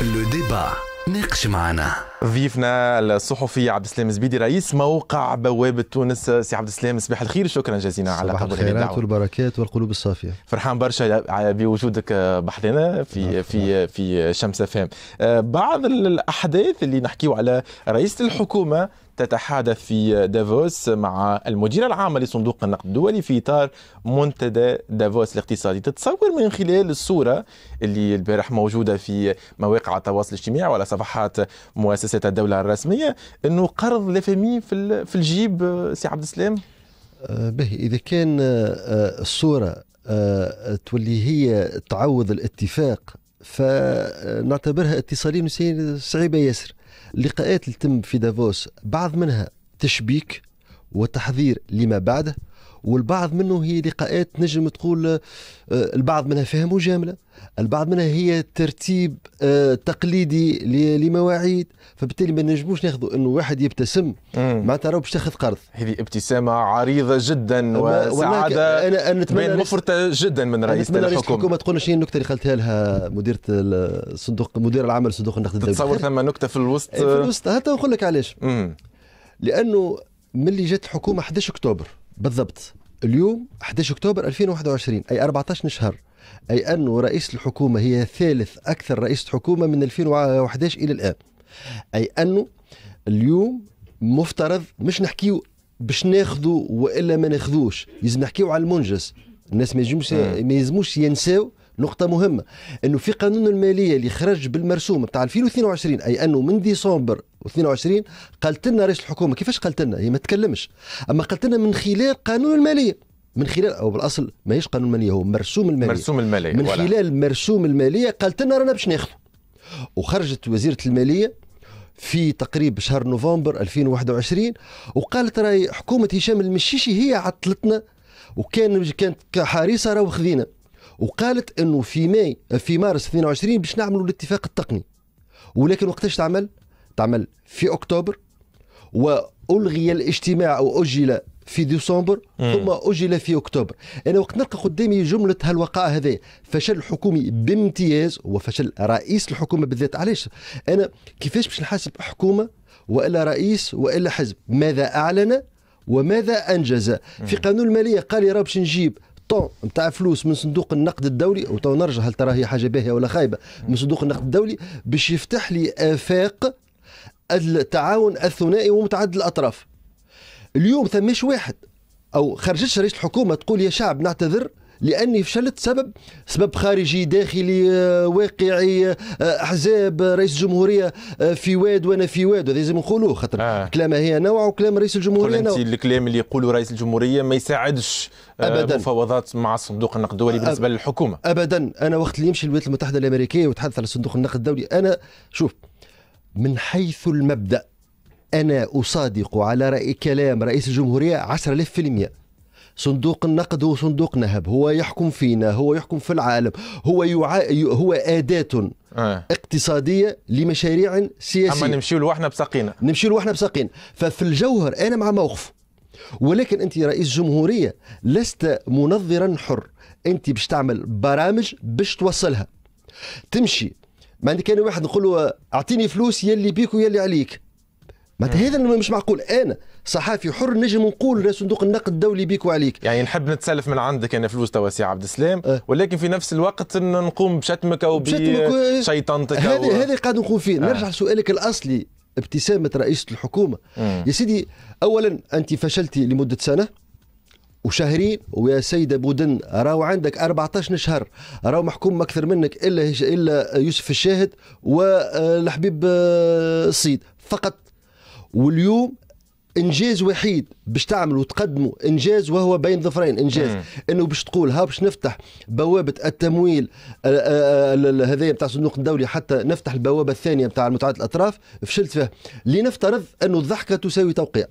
لو ديبا ناقش معنا ضيفنا الصحفي عبد السلام زبيدي رئيس موقع بوابة تونس سي عبد السلام صباح الخير شكرا جزيلا على قبول الدعوة الخيرات والبركات والقلوب الصافية فرحان برشا بوجودك آه، بحضنا في نعم، في نعم. في شمس فهم آه، بعض الأحداث اللي نحكيو على رئيس الحكومة تتحادث في دافوس مع المدير العام لصندوق النقد الدولي في اطار منتدى دافوس الاقتصادي تتصور من خلال الصوره اللي البارح موجوده في مواقع التواصل الاجتماعي وعلى صفحات مؤسسه مؤسسات الدوله الرسميه انه قرض لفمي في في الجيب آه، سي عبد السلام آه، به اذا كان آه، الصوره تولي هي تعوض الاتفاق فنعتبرها اتصالين صعيبه ياسر اللقاءات اللي تم في دافوس بعض منها تشبيك وتحذير لما بعده والبعض منه هي لقاءات نجم تقول آه، البعض منها فيها مجاملة البعض منها هي ترتيب آه، تقليدي لمواعيد فبالتالي ما نجموش ناخذوا انه واحد يبتسم معناتها راهو باش تاخذ قرض هذه ابتسامه عريضه جدا وسعاده أنا نتمنى مفرطه جدا من رئيس الحكومه الحكومه تقول شنو النكته اللي قالتها لها مديره الصندوق مدير العمل صندوق النقد الدولي تتصور ثم نكته في الوسط إيه، في الوسط حتى نقول لك علاش لانه ملي جات الحكومه 11 اكتوبر بالضبط اليوم 11 اكتوبر 2021 اي 14 شهر اي انه رئيس الحكومه هي ثالث اكثر رئيس حكومه من 2011 الى الان اي انه اليوم مفترض مش نحكيو باش ناخذوا والا ما ناخذوش لازم نحكيو على المنجز الناس ما يجمش ما ينساو نقطة مهمة أنه في قانون المالية اللي خرج بالمرسوم بتاع 2022 أي أنه من ديسمبر 22 قالت لنا رئيس الحكومة كيفاش قالت لنا هي ما تكلمش أما قالت لنا من خلال قانون المالية من خلال او بالاصل ماهيش قانون الماليه هو مرسوم الماليه مرسوم الماليه من خلال ولا. مرسوم الماليه قالت لنا رانا باش ناخذ وخرجت وزيره الماليه في تقريب شهر نوفمبر 2021 وقالت راي حكومه هشام المشيشي هي عطلتنا وكان كانت حريصه راهو خذينا وقالت انه في ماي في مارس 22 باش نعملوا الاتفاق التقني ولكن وقتاش تعمل؟ تعمل في اكتوبر والغي الاجتماع او اجل في ديسمبر ثم اجل في اكتوبر انا وقت نلقى قدامي جمله هالوقائع هذا فشل الحكومي بامتياز وفشل رئيس الحكومه بالذات علاش انا كيفاش باش نحاسب حكومه والا رئيس والا حزب ماذا اعلن وماذا انجز في قانون الماليه قال لي راه باش نجيب مونطون نتاع فلوس من صندوق النقد الدولي وتو نرجع هل ترى هي حاجه باهيه ولا خايبه من صندوق النقد الدولي باش يفتح لي افاق التعاون الثنائي ومتعدد الاطراف اليوم ثماش واحد او خرجتش رئيس الحكومه تقول يا شعب نعتذر لاني فشلت سبب سبب خارجي داخلي آه، واقعي آه، احزاب رئيس الجمهوريه آه، في واد وانا في واد هذا لازم نقولوه خاطر آه. كلامه هي نوع وكلام رئيس الجمهوريه نوع الكلام اللي يقوله رئيس الجمهوريه ما يساعدش ابدا مفاوضات مع الصندوق النقد الدولي بالنسبه أب... للحكومه ابدا انا وقت اللي يمشي للولايات المتحده الامريكيه وتحدث على صندوق النقد الدولي انا شوف من حيث المبدا انا اصادق على راي كلام رئيس الجمهوريه 10000% صندوق النقد هو صندوق نهب هو يحكم فينا هو يحكم في العالم هو يع... هو أداة آه. اقتصادية لمشاريع سياسية أما نمشي لوحنا بساقينا نمشي لوحنا بساقينا ففي الجوهر أنا مع موقف ولكن أنت رئيس جمهورية لست منظرا حر أنت باش تعمل برامج باش توصلها تمشي ما عندك كان واحد نقول له اعطيني فلوس يلي بيك ويلي عليك معناتها هذا مش معقول انا صحافي حر نجم نقول صندوق النقد الدولي بيك وعليك يعني نحب نتسلف من عندك انا فلوس توا سي عبد السلام أه. ولكن في نفس الوقت نقوم بشتمك او بشيطنتك هذا هذا قاعد نقوم فيه أه. نرجع لسؤالك الاصلي ابتسامه رئيسه الحكومه أه. يا سيدي اولا انت فشلتي لمده سنه وشهرين ويا سيد بودن راهو عندك 14 شهر راهو محكوم اكثر منك الا الا يوسف الشاهد والحبيب آه، الصيد فقط واليوم انجاز وحيد باش تعملوا وتقدموا انجاز وهو بين ظفرين انجاز مم. انه باش تقول ها باش نفتح بوابه التمويل آه، آه، هذايا نتاع الصندوق الدولي حتى نفتح البوابه الثانيه نتاع متعدد الاطراف فشلت فيها لنفترض انه الضحكه تساوي توقيع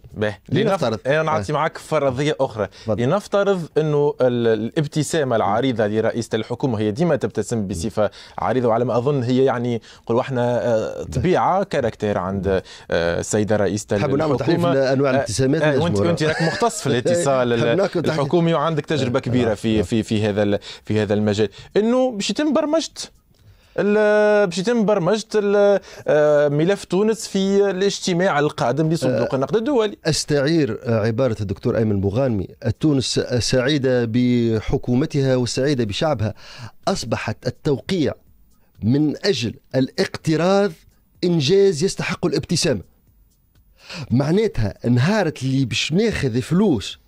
لنفترض انا نعطي آه. معك فرضيه اخرى بضل. لنفترض انه الابتسامه العريضه لرئيسه الحكومه هي ديما تبتسم بصفه عريضه وعلى ما اظن هي يعني نقولوا احنا طبيعه كاركتير عند السيده رئيسه الحكومه نعمل تحليل انواع الابتسامات انت راك مختص في الاتصال الحكومي وعندك تجربه كبيره في نعم. في في هذا في هذا المجال انه باش يتم برمجه باش يتم برمجه آه، ملف تونس في الاجتماع القادم لصندوق النقد الدولي. استعير عباره الدكتور ايمن بوغانمي، تونس سعيده بحكومتها وسعيده بشعبها. اصبحت التوقيع من اجل الاقتراض انجاز يستحق الابتسامه. معناتها نهارت اللي باش ناخذ فلوس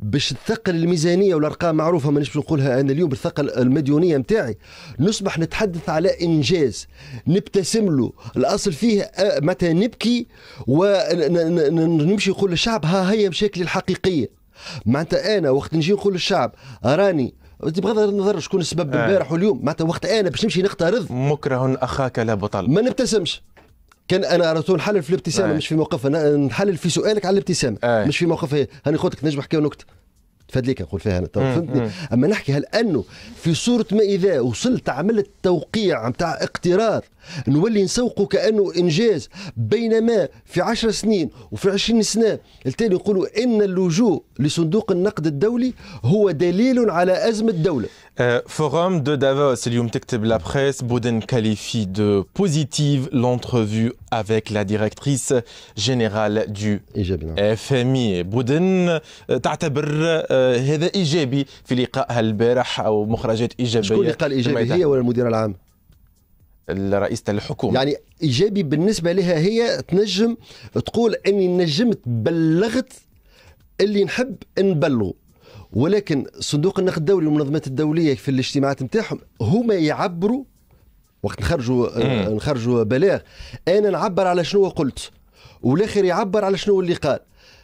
باش تثقل الميزانيه والارقام معروفه مانيش باش نقولها انا اليوم بالثقل المديونيه نتاعي نصبح نتحدث على انجاز نبتسم له الاصل فيه متى نبكي ونمشي نقول للشعب ها هي مشاكلي الحقيقيه معناتها انا وقت نجي نقول للشعب راني بغض النظر شكون السبب البارح آه. واليوم معناتها وقت انا باش نمشي نقترض مكره اخاك لا بطل ما نبتسمش كان انا راه نحلل في الابتسامه مش في موقفها نحلل في سؤالك على الابتسامه مش في موقفها هاني قلت لك نجم نحكيو نكته فدليك نقول فيها انا فهمتني اما نحكي هل انه في صوره ما اذا وصلت عملت توقيع نتاع اقتراض نولي نسوقه كانه انجاز بينما في 10 سنين وفي 20 سنه التالي يقولوا ان اللجوء لصندوق النقد الدولي هو دليل على ازمه الدوله فورم دو دافوس اليوم تكتب لا بريس بودن كاليفي دو بوزيتيف l'entrevue avec la directrice générale du نعم. FMI. بودن أه، تعتبر أه، هذا ايجابي في لقائها البارح او مخرجات ايجابيه شكون اللي قال ايجابي هي ولا المدير العام؟ الرئيس الحكومة يعني إيجابي بالنسبة لها هي تنجم تقول أني نجمت بلغت اللي نحب نبلغه ولكن صندوق النقد الدولي والمنظمات الدولية في الاجتماعات نتاعهم هما يعبروا وقت نخرجوا نخرجوا بلاغ أنا نعبر على شنو قلت والآخر يعبر على شنو اللي قال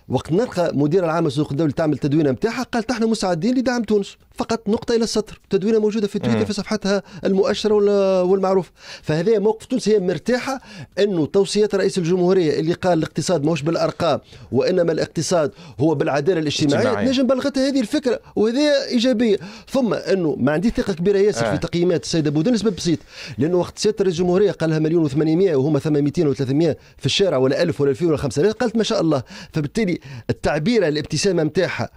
وقت نلقى مدير العام للصندوق الدولي تعمل تدوينه نتاعها قالت احنا مساعدين لدعم تونس فقط نقطة إلى السطر تدوينة موجودة في تويتر في صفحتها المؤشرة والمعروف فهذا موقف تونس هي مرتاحة أنه توصيات رئيس الجمهورية اللي قال الاقتصاد ماهوش بالأرقام وإنما الاقتصاد هو بالعدالة الاجتماعية نجم بلغتها هذه الفكرة وهذه إيجابية ثم أنه ما عندي ثقة كبيرة ياسر آه. في تقييمات السيدة بودن لسبب بسيط لأنه وقت سيادة رئيس الجمهورية قال لها مليون و800 وهما 800 و 300 في الشارع ولا 1000 ولا 2000 ولا 5000 قالت ما شاء الله فبالتالي التعبير الابتسامة نتاعها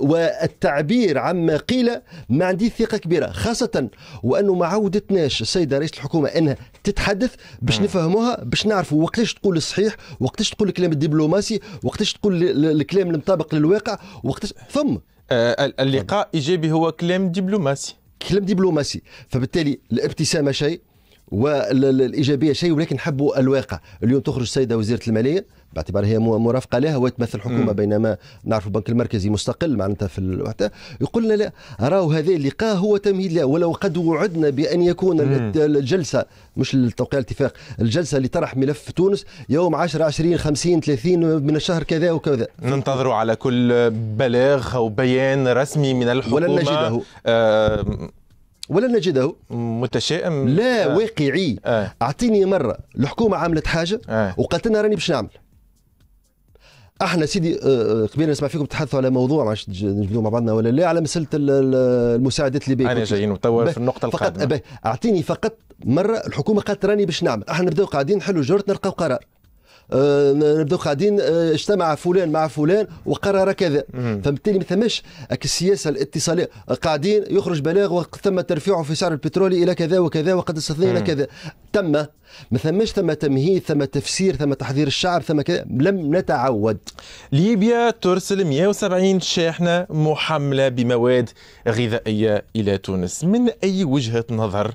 والتعبير عما قيل ما عندي ثقه كبيره خاصه وانه ما عودتناش السيده رئيس الحكومه انها تتحدث باش نفهموها باش نعرفوا وقتاش تقول الصحيح وقتاش تقول الكلام الدبلوماسي وقتاش تقول الكلام المطابق للواقع وقتاش ثم آه اللقاء ايجابي هو كلام دبلوماسي كلام دبلوماسي فبالتالي الابتسامه شيء والايجابيه شيء ولكن حبوا الواقع اليوم تخرج السيده وزيره الماليه باعتبار هي مرافقه لها وتمثل الحكومه بينما نعرف البنك المركزي مستقل معناتها في الوقت يقول لنا لا راهو هذا اللقاء هو تمهيد له ولو قد وعدنا بان يكون الجلسه مش التوقيع الاتفاق الجلسه لطرح ملف تونس يوم 10 20 50 30 من الشهر كذا وكذا ننتظر على كل بلاغ او بيان رسمي من الحكومه ولن نجده آه ولا نجده متشائم لا آه. واقعي آه. اعطيني مره الحكومه عملت حاجه آه. وقالت لنا راني باش نعمل احنا سيدي قبيل آه، آه، نسمع فيكم تحدثوا على موضوع ما نجبدوا مع بعضنا ولا لا على مساله المساعدات الليبيه انا جايين توا في النقطه القادمه فقط اعطيني فقط مره الحكومه قالت راني باش نعمل احنا نبداو قاعدين نحلوا جرتنا نلقاو قرار آه، نبداو قاعدين آه، اجتمع فلان مع فلان وقرر كذا فبالتالي ما ثماش السياسه الاتصاليه قاعدين يخرج بلاغ وتم ترفيعه في سعر البترول الى كذا وكذا وقد استثنينا كذا تم ما ثماش ثم تمهيد ثم تفسير ثم تحذير الشعب ثم كذا لم نتعود ليبيا ترسل 170 شاحنه محمله بمواد غذائيه الى تونس من اي وجهه نظر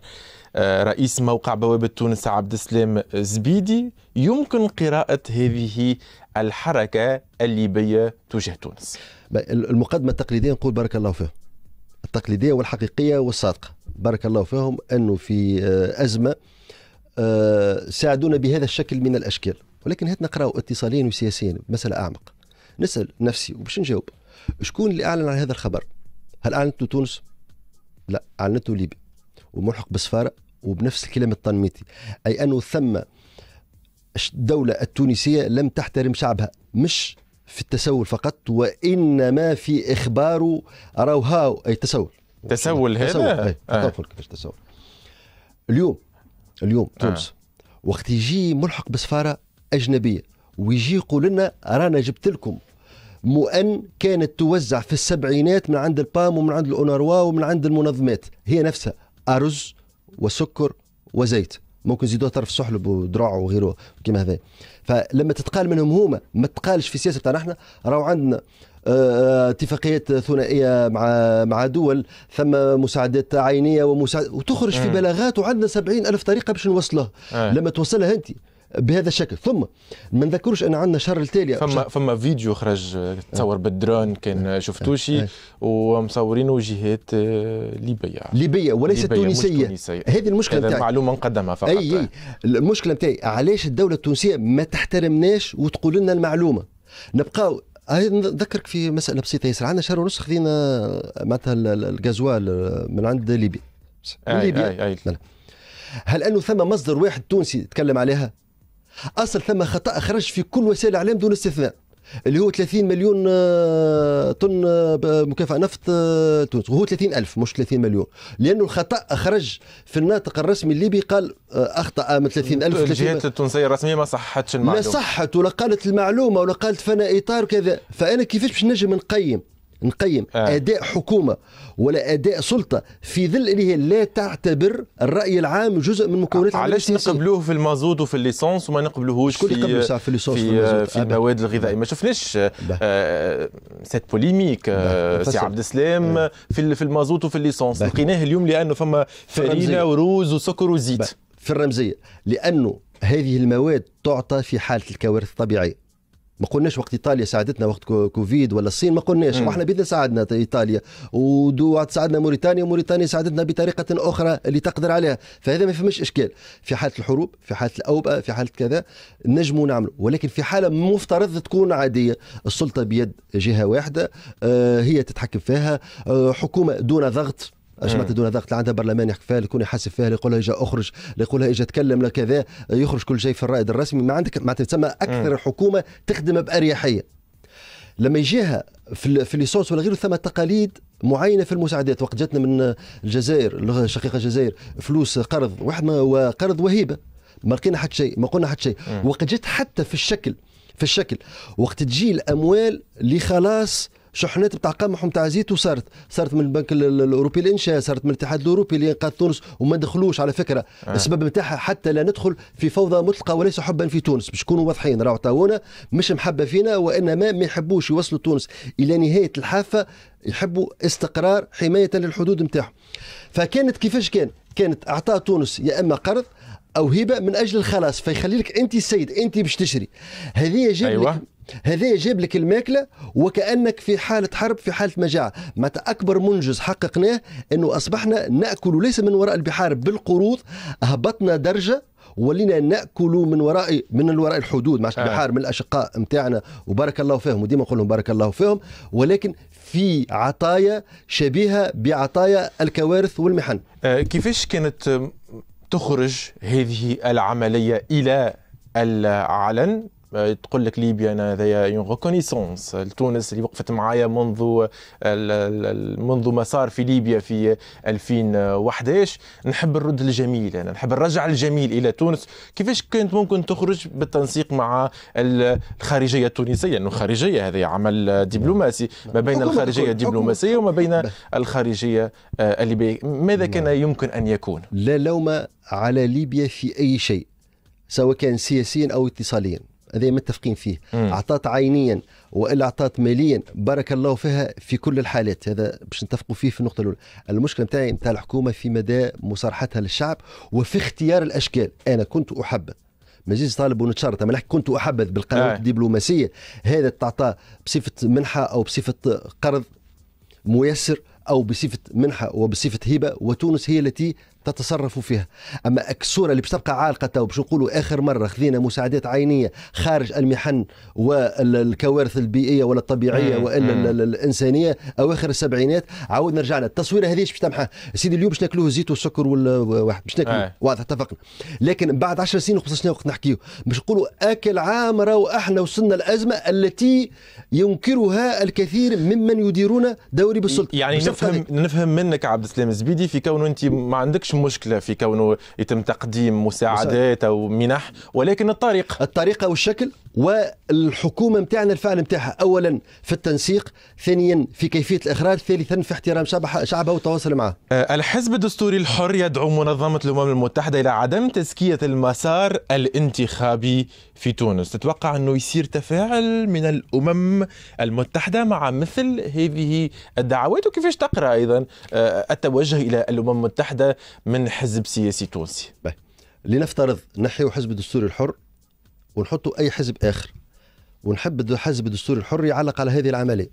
آه، رئيس موقع بوابة تونس عبد السلام زبيدي يمكن قراءة هذه الحركة الليبية تجاه تونس المقدمة التقليدية نقول بارك الله فيهم التقليدية والحقيقية والصادقة بارك الله فيهم أنه في آه، أزمة آه، ساعدونا بهذا الشكل من الأشكال ولكن هات نقرأوا اتصاليا وسياسيا مسألة أعمق نسأل نفسي وباش نجاوب شكون اللي أعلن على هذا الخبر هل أعلنته تونس لا أعلنته ليبيا وملحق بسفارة وبنفس الكلام التنميطي أي أنه ثم الدولة التونسية لم تحترم شعبها مش في التسول فقط وإنما في إخباره راهو هاو أي تسول تسول هذا تسول أي. آه. كيفاش تسول اليوم اليوم آه. تونس آه. وقت يجي ملحق بسفارة أجنبية ويجي يقول لنا رانا جبت لكم مؤن كانت توزع في السبعينات من عند البام ومن عند الأونروا ومن عند المنظمات هي نفسها ارز وسكر وزيت ممكن يزيدوها طرف سحلب ودراع وغيره كيما هذا فلما تتقال منهم هما ما تقالش في السياسه بتاعنا احنا راهو عندنا آه، آه، اتفاقيات ثنائيه مع مع دول ثم مساعدات عينيه ومساعد وتخرج في بلاغات وعندنا سبعين الف طريقه باش نوصله آه. لما توصلها انت بهذا الشكل ثم ما نذكروش ان عندنا الشهر التالي فما شهر. فما فيديو خرج آه. تصور بالدرون كان آه. شفتوشي آه. ومصورينه جهات ليبيه ليبيه وليس ليبية تونسيه. تونسيه هذه المشكله نتاعي المعلومه مقدمه فقط اي المشكله نتاعي علاش الدوله التونسيه ما تحترمناش وتقول لنا المعلومه نبقاو نذكرك في مساله بسيطه ياسر عندنا شهر ونص خذينا معناتها الجازوال من عند ليبيا من ليبيا نعم. هل انه ثم مصدر واحد تونسي تكلم عليها اصل ثم خطا خرج في كل وسائل الاعلام دون استثناء اللي هو 30 مليون آه، طن آه، مكافأة نفط آه، تونس وهو 30 ألف مش 30 مليون لأنه الخطأ خرج في الناطق الرسمي الليبي قال أخطأ من 30 ألف الجهات التونسية الرسمية ما صحتش المعلومة ما صحت ولا قالت المعلومة ولا قالت فانا إطار وكذا فأنا كيفاش باش نجم نقيم نقيم آه. اداء حكومه ولا اداء سلطه في ظل اللي هي لا تعتبر الراي العام جزء من مكونات علاش نقبلوه في المازوت وفي الليسونس وما نقبلوهوش في في, في, في, في آه، المواد الغذائيه ما شفناش آه سيت بوليميك آه سي عبد السلام آه. في في المازوت وفي الليسونس لقيناه اليوم لانه فما فرينه وروز وسكر وزيت في الرمزيه لانه هذه المواد تعطى في حاله الكوارث الطبيعيه ما قلناش وقت ايطاليا ساعدتنا وقت كوفيد ولا الصين ما قلناش واحنا بيدنا ساعدنا ايطاليا ودو ساعدنا موريتانيا موريتانيا ساعدتنا بطريقه اخرى اللي تقدر عليها فهذا ما فماش اشكال في حاله الحروب في حاله الاوبئه في حاله كذا نجموا نعملوا ولكن في حاله مفترض تكون عاديه السلطه بيد جهه واحده آه، هي تتحكم فيها آه، حكومه دون ضغط اجمعت دون ضغط عندها برلمان يحكي فيها يكون يحاسب فيها يقول لها اجا اخرج يقول لها اجا تكلم لكذا يخرج كل شيء في الرائد الرسمي ما عندك معناتها تسمى اكثر حكومه تخدم باريحيه لما يجيها في, في الليسونس ولا غيره ثم تقاليد معينه في المساعدات وقت جاتنا من الجزائر شقيقه الجزائر فلوس قرض واحد وقرض وهيبه ما لقينا حتى شيء ما قلنا حتى شيء وقت جات حتى في الشكل في الشكل وقت تجي الاموال لخلاص شحنات بتاع قمح وبتاع زيت وصارت صارت من البنك الاوروبي الانشاء صارت من الاتحاد الاوروبي لانقاذ تونس وما دخلوش على فكره آه. السبب نتاعها حتى لا ندخل في فوضى مطلقه وليس حبا في تونس باش نكونوا واضحين راهو تاونا مش محبه فينا وانما ما يحبوش يوصلوا تونس الى نهايه الحافه يحبوا استقرار حمايه للحدود نتاعهم فكانت كيفاش كان كانت اعطاء تونس يا اما قرض او هبه من اجل الخلاص فيخلي لك انت السيد انت باش تشري هذه جاب أيوة. هذا جاب لك الماكلة وكأنك في حالة حرب في حالة مجاعة ما أكبر منجز حققناه أنه أصبحنا نأكل ليس من وراء البحار بالقروض هبطنا درجة ولينا ناكل من وراء من وراء الحدود مع آه. البحار من الاشقاء نتاعنا وبارك الله فيهم وديما نقول لهم بارك الله فيهم ولكن في عطايا شبيهه بعطايا الكوارث والمحن. آه، كيفاش كانت تخرج هذه العمليه الى العلن تقول لك ليبيا انا هذايا اون ريكونيسونس لتونس اللي وقفت معايا منذ منذ ما صار في ليبيا في 2011 نحب نرد الجميل انا نحب نرجع الجميل الى تونس كيفاش كانت ممكن تخرج بالتنسيق مع الخارجيه التونسيه انه الخارجيه هذا عمل دبلوماسي ما بين الخارجيه الدبلوماسيه وما بين الخارجيه آه، الليبيه ماذا نعم. كان يمكن ان يكون لا لوم على ليبيا في اي شيء سواء كان سياسيا او اتصاليا هذا متفقين فيه اعطات عينيا والا اعطات ماليا بارك الله فيها في كل الحالات هذا باش نتفقوا فيه في النقطه الاولى المشكله نتاعي نتاع الحكومه في مدى مصارحتها للشعب وفي اختيار الاشكال انا كنت احبذ مجلس طالب ونتشرط اما كنت احبذ بالقنوات آه. الدبلوماسيه هذا تعطى بصفه منحه او بصفه قرض ميسر او بصفه منحه وبصفه هبه وتونس هي التي تتصرفوا فيها أما الصورة اللي باش تبقى عالقة تو باش نقولوا آخر مرة خذينا مساعدات عينية خارج المحن والكوارث البيئية ولا الطبيعية وإلا الإنسانية أواخر السبعينات عاودنا رجعنا التصويرة هذه باش تمحى سيدي اليوم باش ناكلوه الزيت والسكر والواحد باش ناكلوه آه. واضح اتفقنا لكن بعد 10 سنين و15 سنة وقت نحكيو باش نقولوا أكل عام راهو احنا وصلنا الأزمة التي ينكرها الكثير ممن يديرون دوري بالسلطة يعني نفهم نفهم منك عبد السلام الزبيدي في كونه أنت ما عندكش مشكله في كونه يتم تقديم مساعدات او منح ولكن الطريقه الطريقه والشكل والحكومة نتاعنا الفعل نتاعها أولا في التنسيق ثانيا في كيفية الإخراج ثالثا في احترام شعبها والتواصل معه آه، الحزب الدستوري الحر يدعو منظمة الأمم المتحدة إلى عدم تزكية المسار الانتخابي في تونس تتوقع أنه يصير تفاعل من الأمم المتحدة مع مثل هذه الدعوات وكيفاش تقرأ أيضا آه، التوجه إلى الأمم المتحدة من حزب سياسي تونسي لنفترض نحيو حزب الدستوري الحر ونحطوا اي حزب اخر ونحب الحزب الدستوري الحر يعلق على هذه العمليه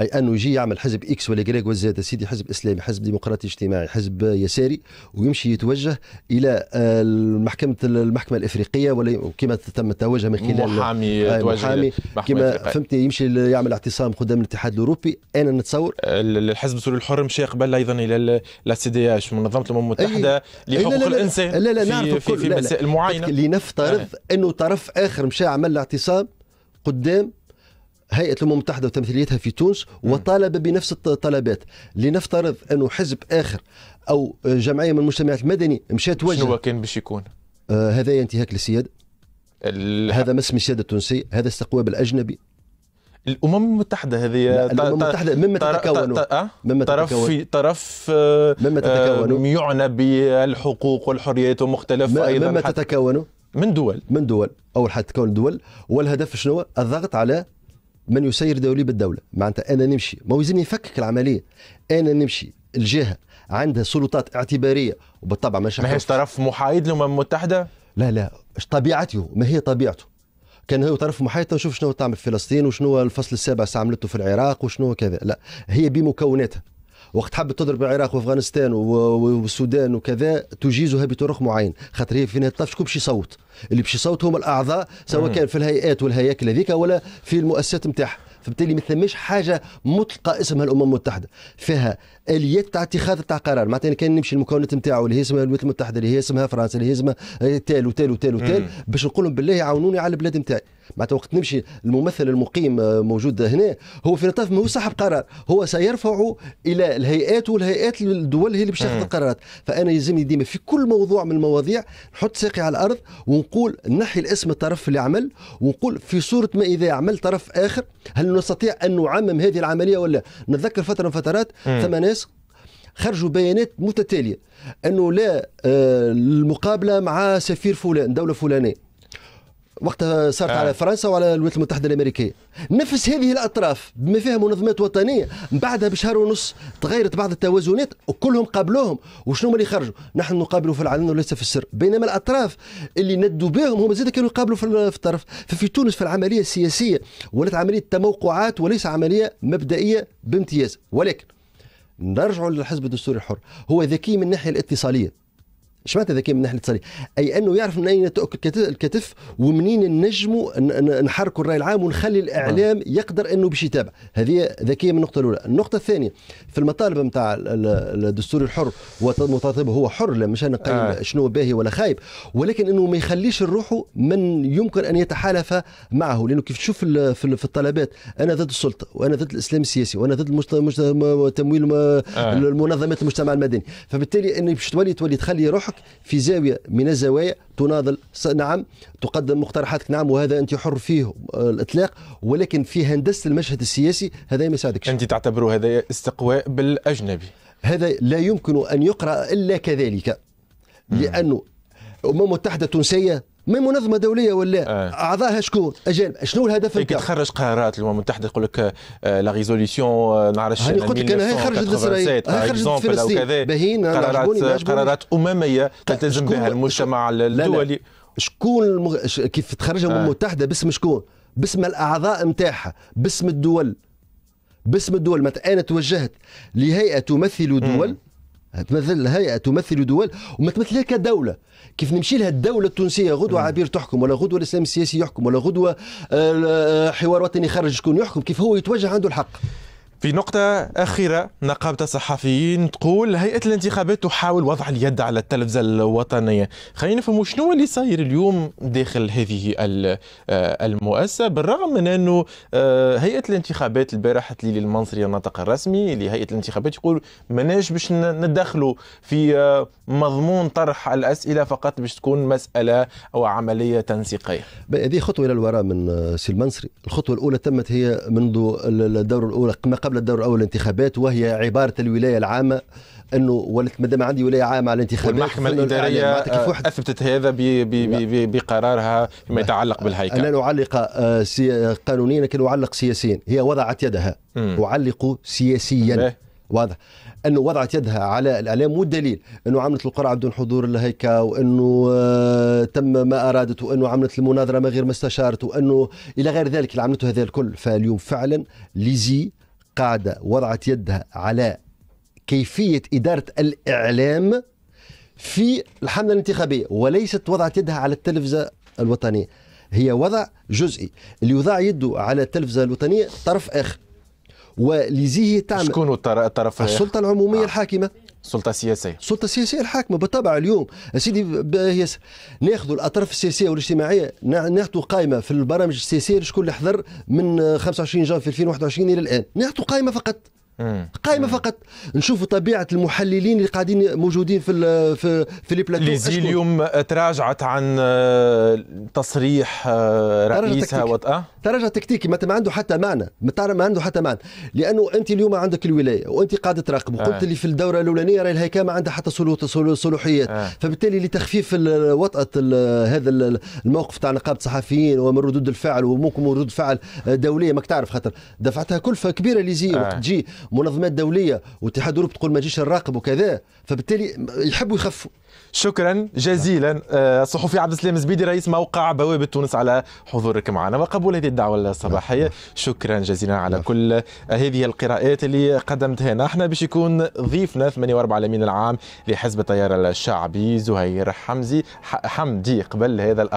اي انه يجي يعمل حزب اكس ولا جريك زاد سيدي حزب اسلامي حزب ديمقراطي اجتماعي حزب آه، يساري ويمشي يتوجه الى آه، محكمه المحكمه الافريقيه ولا كما تم التوجه من خلال محامي آه، محامي كما فهمتني يمشي يعمل اعتصام قدام الاتحاد الاوروبي انا نتصور الحزب السوري الحر مشى قبل ايضا الى لا سي دي اش منظمه الامم المتحده لحقوق لا لا الانسان لا لا في, في, في مسائل معينه لنفترض انه طرف اخر مشى عمل اعتصام قدام هيئه الامم المتحده وتمثيليتها في تونس وطالب بنفس الطلبات لنفترض انه حزب اخر او جمعيه من المجتمع المدني مشات وجه شنو كان باش يكون؟ آه هذا انتهاك للسياده هذا ما اسم السياده التونسيه هذا استقواب الاجنبي الامم المتحده هذه الامم المتحده مما تتكون آه؟ مما طرف في طرف آه، مما تتكون آه، يعنى بالحقوق والحريات ومختلف ايضا مما تتكون من دول من دول اول حاجه تكون دول والهدف شنو الضغط على من يسير دولي بالدوله معناتها انا نمشي ما يلزمني يفكك العمليه انا نمشي الجهه عندها سلطات اعتباريه وبالطبع ما ماهيش طرف محايد للامم المتحده لا لا طبيعته ما هي طبيعته كان هو طرف محايد نشوف شنو تعمل في فلسطين وشنو الفصل السابع استعملته في العراق وشنو كذا لا هي بمكوناتها وقت حبت تضرب العراق وافغانستان والسودان وكذا تجيزها بطرق معين خاطر هي في نهايه الطاف شكون باش يصوت اللي باش يصوت هم الاعضاء سواء كان في الهيئات والهياكل هذيك ولا في المؤسسات نتاعها فبالتالي ما ثماش حاجه مطلقه اسمها الامم المتحده فيها اليات تاع اتخاذ تاع قرار معناتها كان نمشي المكونات نتاعو اللي هي اسمها الولايات المتحده اللي هي اسمها فرنسا اللي هي اسمها آه، تال وتال وتال وتال باش نقول لهم بالله عاونوني على البلاد نتاعي معناتها وقت نمشي الممثل المقيم آه، موجود هنا هو في لطاف هو صاحب قرار هو سيرفع الى الهيئات والهيئات الدول هي اللي باش تاخذ القرارات فانا يلزمني ديما في كل موضوع من المواضيع نحط ساقي على الارض ونقول نحي الاسم الطرف اللي عمل ونقول في صوره ما اذا عمل طرف اخر هل نستطيع ان نعمم هذه العمليه ولا نتذكر فتره من فترات ثم ناس خرجوا بيانات متتاليه انه لا آه، المقابله مع سفير فلان دوله فلانيه وقتها صارت آه. على فرنسا وعلى الولايات المتحده الامريكيه نفس هذه الاطراف بما فيها منظمات وطنيه بعدها بشهر ونص تغيرت بعض التوازنات وكلهم قابلوهم وشنو اللي خرجوا نحن نقابلوا في العلن وليس في السر بينما الاطراف اللي ندوا بهم هم زاد كانوا يقابلوا في الطرف ففي تونس في العمليه السياسيه ولات عمليه تموقعات وليس عمليه مبدئيه بامتياز ولكن نرجعوا للحزب الدستوري الحر هو ذكي من الناحية الاتصالية اش معناتها ذكي من الناحيه الاقتصاديه؟ اي انه يعرف من اين تاكل الكتف ومنين النجم نحركوا الراي العام ونخلي الاعلام آه. يقدر انه باش يتابع، هذه ذكيه من النقطه الاولى، النقطه الثانيه في المطالب نتاع الدستور الحر ومطالبه هو حر لا مش انا آه. شنو باهي ولا خايب، ولكن انه ما يخليش الروح من يمكن ان يتحالف معه لانه كيف تشوف في الطلبات انا ضد السلطه وانا ضد الاسلام السياسي وانا ضد تمويل آه. المنظمات المجتمع المدني، فبالتالي انه باش تولي تولي تخلي روحك مقترحك في زاوية من الزوايا تناضل نعم تقدم مقترحاتك نعم وهذا أنت حر فيه آه، الإطلاق ولكن في هندسة المشهد السياسي هذا ما يساعدكش أنت تعتبر هذا استقواء بالأجنبي هذا لا يمكن أن يقرأ إلا كذلك لأنه الأمم المتحدة التونسية ما منظمه دوليه ولا آه. اعضائها شكون اجانب شنو الهدف إيه، نتاعها تخرج قرارات الامم المتحده يقول لك آه، لا ريزوليسيون نعرفش آه، هاني قلت لك انا هاي خرجت اسرائيل هاي خرجت فلسطين باهين قرارات آه، قرارات امميه طيب، تلتزم بها المجتمع الدولي شكون كيف تخرجها الامم المتحده باسم شكون؟ باسم الاعضاء نتاعها باسم الدول باسم الدول انا توجهت لهيئه تمثل دول م. تمثل هيئه تمثل دول وما تمثلها كدوله كيف نمشي لها الدوله التونسيه غدوه عبير تحكم ولا غدوه الاسلام السياسي يحكم ولا غدوه آه، آه، حوار وطني خارج شكون يحكم كيف هو يتوجه عنده الحق في نقطة أخيرة نقابة الصحفيين تقول هيئة الانتخابات تحاول وضع اليد على التلفزة الوطنية خلينا نفهموا شنو اللي صاير اليوم داخل هذه آه، المؤسسة بالرغم من أنه آه، هيئة الانتخابات البارحة ليلي المنصري الناطق الرسمي لهيئة الانتخابات يقول مناش باش ندخلوا في آه، مضمون طرح الأسئلة فقط باش تكون مسألة أو عملية تنسيقية هذه خطوة إلى الوراء من سي المنصري الخطوة الأولى تمت هي منذ الدور الأولى ما قبل قبل الدور الاول الانتخابات وهي عباره الولايه العامه انه ولت مادام عندي ولايه عامه على الانتخابات والمحكمه الاداريه آه، اثبتت هذا بي بي بي بقرارها فيما يتعلق بالهيكل انا اعلق آه، قانونيا لكن اعلق سياسيا هي وضعت يدها اعلق سياسيا إيه. واضح انه وضعت يدها على الاعلام والدليل انه عملت القرعه بدون حضور الهيكا وانه آه، تم ما ارادت وانه عملت المناظره ما غير ما استشارت وانه الى غير ذلك اللي عملته هذا الكل فاليوم فعلا ليزي قاعده وضعت يدها على كيفيه اداره الاعلام في الحمله الانتخابيه وليست وضعت يدها على التلفزه الوطنيه هي وضع جزئي اللي يضع يده على التلفزه الوطنيه طرف اخر ولزيه تعمل شكون الطرف السلطه العموميه آه. الحاكمه السلطه السياسيه السلطه السياسيه الحاكمه بالطبع اليوم سيدي ناخذوا الاطراف السياسيه والاجتماعيه ناخذوا قائمه في البرامج السياسيه لشكون اللي حضر من 25 جانفي 2021 الى الان ناخذوا قائمه فقط قائمه فقط نشوفوا طبيعه المحللين اللي قاعدين موجودين في في في لي بلاتو ليزي اليوم تراجعت عن آه، تصريح آه، رئيسها وطأة تراجع تكتيكي ما عنده حتى معنى ما عنده حتى معنى لانه انت اليوم عندك الولايه وانت قاعد تراقب آه. قلت لي في الدوره الاولانيه راهي الهيكل ما عندها حتى صلوحيات فبالتالي لتخفيف وطأة هذا الموقف تاع نقابه الصحفيين ومن ردود الفعل وممكن ردود فعل دوليه ماك تعرف خاطر دفعتها كلفه كبيره ليزي وقت تجي منظمات دوليه واتحاد اوروبا تقول ما تجيش نراقب وكذا فبالتالي يحبوا يخفوا شكرا جزيلا الصحفي آه، عبد السلام زبيدي رئيس موقع بوابه تونس على حضورك معنا وقبول هذه الدعوه الصباحيه نعم. شكرا جزيلا على نعم. كل آه، هذه القراءات اللي قدمتها نحن باش يكون ضيفنا 48 الامين العام لحزب التيار الشعبي زهير حمزي حمدي قبل هذا الاخبار